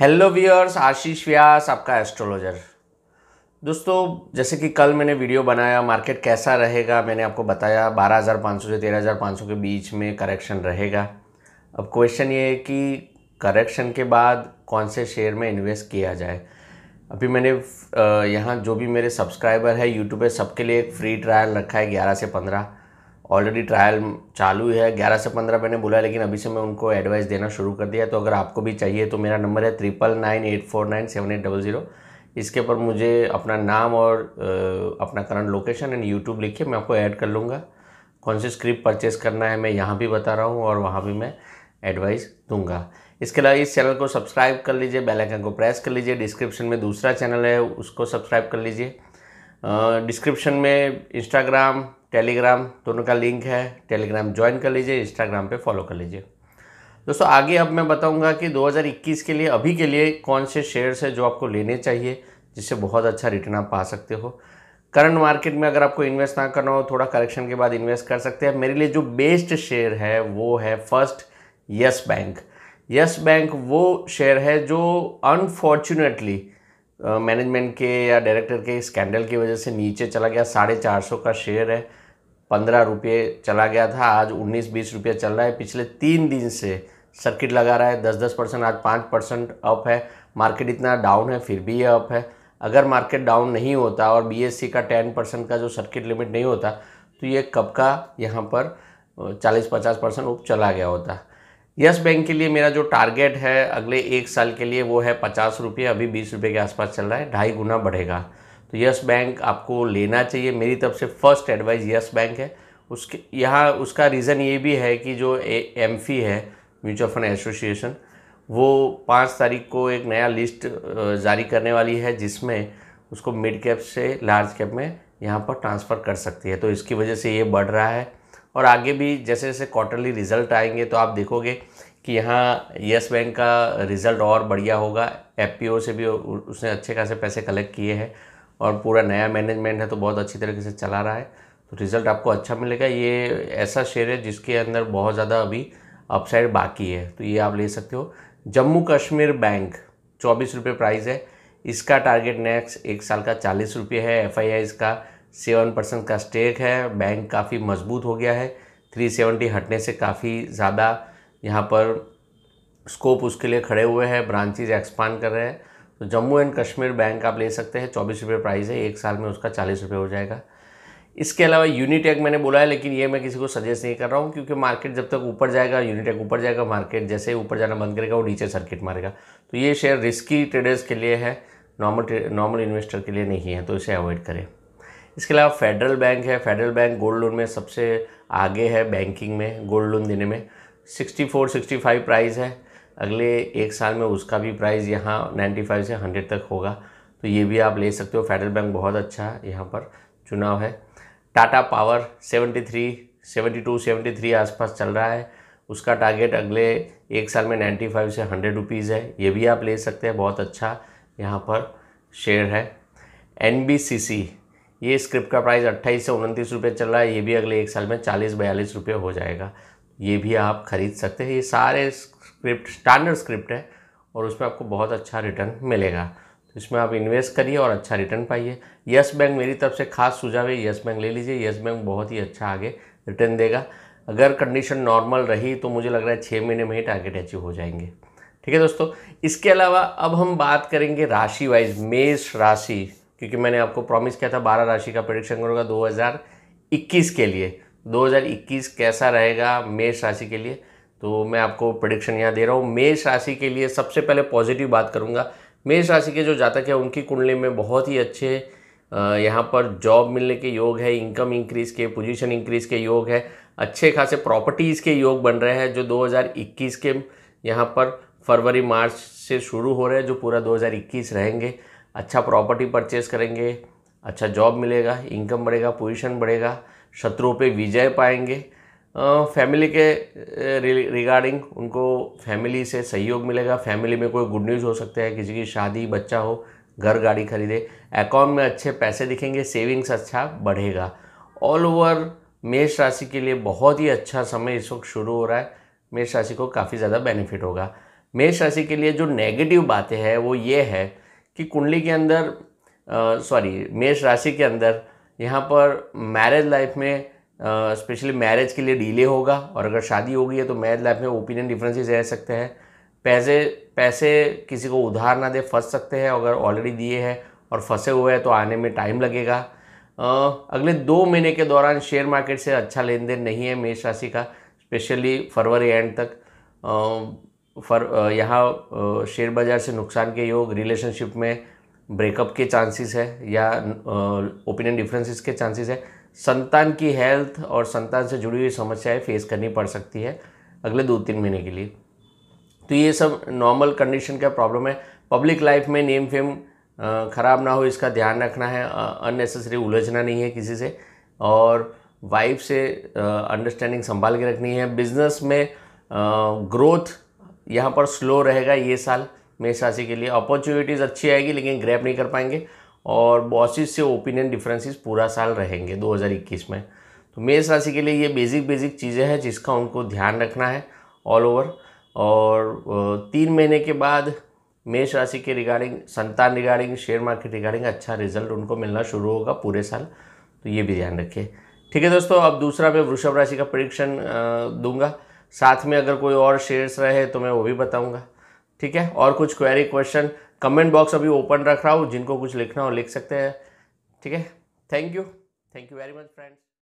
hello wears आशीष व्यास आपका astrologer दोस्तों जैसे कि कल मैंने वीडियो बनाया मार्केट कैसा रहेगा मैंने आपको बताया 12,500 से 13,500 के बीच में करेक्शन रहेगा अब क्वेश्चन ये है कि करेक्शन के बाद कौन से शेयर में इन्वेस्ट किया जाए अभी मैंने यहाँ जो भी मेरे सब्सक्राइबर है यूट्यूब पे सबके लिए एक फ्री ट्रायल रखा है ग्यारह से पंद्रह ऑलरेडी ट्रायल चालू है ग्यारह से पंद्रह मैंने बोला लेकिन अभी से मैं उनको एडवाइस देना शुरू कर दिया तो अगर आपको भी चाहिए तो मेरा नंबर है triple nine eight four nine seven eight double zero इसके ऊपर मुझे अपना नाम और अपना करंट लोकेशन एंड यूट्यूब लिखिए मैं आपको ऐड कर लूँगा कौन सी स्क्रिप्ट परचेस करना है मैं यहाँ भी बता रहा हूँ और वहाँ भी मैं एडवाइस दूंगा इसके अलावा इस चैनल को सब्सक्राइब कर लीजिए बेल आइकन को प्रेस कर लीजिए डिस्क्रिप्शन में दूसरा चैनल है उसको सब्सक्राइब कर लीजिए डिस्क्रिप्शन में इंस्टाग्राम टेलीग्राम दोनों का लिंक है टेलीग्राम ज्वाइन कर लीजिए इंस्टाग्राम पे फॉलो कर लीजिए दोस्तों आगे अब मैं बताऊंगा कि 2021 के लिए अभी के लिए कौन से शेयर्स हैं जो आपको लेने चाहिए जिससे बहुत अच्छा रिटर्न आप पा सकते हो करंट मार्केट में अगर आपको इन्वेस्ट ना करना हो थोड़ा करेक्शन के बाद इन्वेस्ट कर सकते हैं मेरे लिए जो बेस्ट शेयर है वो है first Yes Bank Yes Bank वो शेयर है जो अनफॉर्चुनेटली मैनेजमेंट के या डायरेक्टर के स्कैंडल की वजह से नीचे चला गया साढ़े चार सौ का शेयर है पंद्रह रुपये चला गया था आज उन्नीस बीस रुपये चल रहा है पिछले तीन दिन से सर्किट लगा रहा है दस दस परसेंट आज पाँच परसेंट अप है मार्केट इतना डाउन है फिर भी ये अप है अगर मार्केट डाउन नहीं होता और बीएससी e का टेन परसेंट का जो सर्किट लिमिट नहीं होता तो ये कब का यहाँ पर चालीस पचास परसेंट उप चला गया होता यस बैंक के लिए मेरा जो टारगेट है अगले एक साल के लिए वो है पचास रुपये अभी बीस रुपये के आसपास चल रहा है ढाई गुना बढ़ेगा तो यस बैंक आपको लेना चाहिए मेरी तरफ से फर्स्ट एडवाइस यस बैंक है उसके यहाँ उसका रीज़न ये भी है कि जो एम है म्यूचुअल फंड एसोसिएशन वो पाँच तारीख को एक नया लिस्ट जारी करने वाली है जिसमें उसको मिड कैप से लार्ज कैप में यहाँ पर ट्रांसफ़र कर सकती है तो इसकी वजह से ये बढ़ रहा है और आगे भी जैसे जैसे क्वार्टरली रिजल्ट आएंगे तो आप देखोगे कि यहाँ येस बैंक का रिज़ल्ट और बढ़िया होगा एफ से भी उसने अच्छे खासे पैसे कलेक्ट किए हैं और पूरा नया मैनेजमेंट है तो बहुत अच्छी तरीके से चला रहा है तो रिज़ल्ट आपको अच्छा मिलेगा ये ऐसा शेयर है जिसके अंदर बहुत ज़्यादा अभी अपसाइड बाकी है तो ये आप ले सकते हो जम्मू कश्मीर बैंक चौबीस रुपये प्राइस है इसका टारगेट नेक्स्ट एक साल का चालीस रुपये है एफ आई का सेवन परसेंट का स्टेक है बैंक काफ़ी मजबूत हो गया है थ्री सेवेंटी हटने से काफ़ी ज़्यादा यहाँ पर स्कोप उसके लिए खड़े हुए हैं ब्रांचेज एक्सपांड कर रहे हैं तो जम्मू एंड कश्मीर बैंक आप ले सकते हैं चौबीस रुपये प्राइस है एक साल में उसका चालीस रुपये हो जाएगा इसके अलावा यूनिटेक मैंने बोला है लेकिन ये मैं किसी को सजेस्ट नहीं कर रहा हूँ क्योंकि मार्केट जब तक ऊपर जाएगा यूनिटेक ऊपर जाएगा मार्केट जैसे ही ऊपर जाना बंद करेगा वो नीचे सर्किट मारेगा तो ये शेयर रिस्की ट्रेडर्स के लिए है नॉर्मल नॉर्मल इन्वेस्टर के लिए नहीं है तो इसे अवॉइड करें इसके अलावा फेडरल बैंक है फेडरल बैंक गोल्ड लोन में सबसे आगे है बैंकिंग में गोल्ड लोन देने में 64 65 प्राइस है अगले एक साल में उसका भी प्राइस यहाँ 95 से 100 तक होगा तो ये भी आप ले सकते हो फेडरल बैंक बहुत अच्छा यहाँ पर चुनाव है टाटा पावर 73 72 73 आसपास चल रहा है उसका टारगेट अगले एक साल में 95 से 100 रुपीज़ है ये भी आप ले सकते हैं बहुत अच्छा यहाँ पर शेयर है एन ये स्क्रिप्ट का प्राइस अट्ठाईस से उनतीस रुपये चल रहा है ये भी अगले एक साल में चालीस बयालीस रुपये हो जाएगा ये भी आप खरीद सकते हैं ये सारे स्क्रिप्ट स्टैंडर्ड स्क्रिप्ट है और उसमें आपको बहुत अच्छा रिटर्न मिलेगा तो इसमें आप इन्वेस्ट करिए और अच्छा रिटर्न पाइए यस बैंक मेरी तरफ से खास सुझाव है यस बैंक ले लीजिए यस बैंक बहुत ही अच्छा आगे रिटर्न देगा अगर कंडीशन नॉर्मल रही तो मुझे लग रहा है छः महीने में ही टारगेट अचीव हो जाएंगे ठीक है दोस्तों इसके अलावा अब हम बात करेंगे राशि वाइज मेष राशि क्योंकि मैंने आपको प्रॉमिस किया था बारह राशि का प्रडिक्शन करूँगा 2021 के लिए 2021 कैसा रहेगा मेष राशि के लिए तो मैं आपको प्रडिक्शन यहाँ दे रहा हूँ मेष राशि के लिए सबसे पहले पॉजिटिव बात करूँगा मेष राशि के जो जातक हैं उनकी कुंडली में बहुत ही अच्छे यहाँ पर जॉब मिलने के योग है इनकम इंक्रीज़ के पोजीशन इंक्रीज़ के योग है अच्छे खासे प्रॉपर्टीज़ के योग बन रहे हैं जो 2021 के यहाँ पर फरवरी मार्च से शुरू हो रहे हैं जो पूरा 2021 रहेंगे अच्छा प्रॉपर्टी परचेज करेंगे अच्छा जॉब मिलेगा इनकम बढ़ेगा पोजीशन बढ़ेगा शत्रुओं पे विजय पाएंगे फैमिली के रिगार्डिंग उनको फैमिली से सहयोग मिलेगा फैमिली में कोई गुड न्यूज़ हो सकता है किसी की शादी बच्चा हो घर गाड़ी खरीदे अकाउंट में अच्छे पैसे दिखेंगे सेविंग्स अच्छा बढ़ेगा ऑल ओवर मेष राशि के लिए बहुत ही अच्छा समय इस वक्त शुरू हो रहा है मेष राशि को काफ़ी ज़्यादा बेनिफिट होगा मेष राशि के लिए जो नेगेटिव बातें हैं वो ये है कि कुंडली के अंदर सॉरी मेष राशि के अंदर यहाँ पर मैरिज लाइफ में स्पेशली मैरिज के लिए डिले होगा और अगर शादी होगी है तो मैरिज लाइफ में ओपिनियन डिफरेंसेस रह सकते हैं पैसे पैसे किसी को उधार ना दे फंस सकते हैं अगर ऑलरेडी दिए हैं और फंसे हुए हैं तो आने में टाइम लगेगा अगले दो महीने के दौरान शेयर मार्केट से अच्छा लेन देन नहीं है मेष राशि का स्पेशली फरवरी एंड तक फर यहाँ शेयर बाज़ार से नुकसान के योग रिलेशनशिप में ब्रेकअप के चांसेस है या ओपिनियन डिफरेंसेस के चांसेस है संतान की हेल्थ और संतान से जुड़ी हुई समस्याएं फेस करनी पड़ सकती है अगले दो तीन महीने के लिए तो ये सब नॉर्मल कंडीशन का प्रॉब्लम है पब्लिक लाइफ में नेम फेम ख़राब ना हो इसका ध्यान रखना है अननेसेसरी उलझना नहीं है किसी से और वाइफ से अंडरस्टैंडिंग संभाल के रखनी है बिजनेस में ग्रोथ यहाँ पर स्लो रहेगा ये साल मेष राशि के लिए अपॉर्चुनिटीज़ अच्छी आएगी लेकिन ग्रैप नहीं कर पाएंगे और बॉसिस से ओपिनियन डिफरेंसेस पूरा साल रहेंगे 2021 में तो मेष राशि के लिए ये बेसिक बेसिक चीज़ें हैं जिसका उनको ध्यान रखना है ऑल ओवर और तीन महीने के बाद मेष राशि के रिगार्डिंग संतान रिगार्डिंग शेयर मार्केट रिगार्डिंग अच्छा रिजल्ट उनको मिलना शुरू होगा पूरे साल तो ये भी ध्यान रखिए ठीक है दोस्तों अब दूसरा मैं वृषभ राशि का परीक्षण दूंगा साथ में अगर कोई और शेयर्स रहे तो मैं वो भी बताऊँगा ठीक है और कुछ क्वेरी क्वेश्चन कमेंट बॉक्स अभी ओपन रख रहा हूँ जिनको कुछ लिखना हो लिख सकते हैं ठीक है thank you thank you very much friends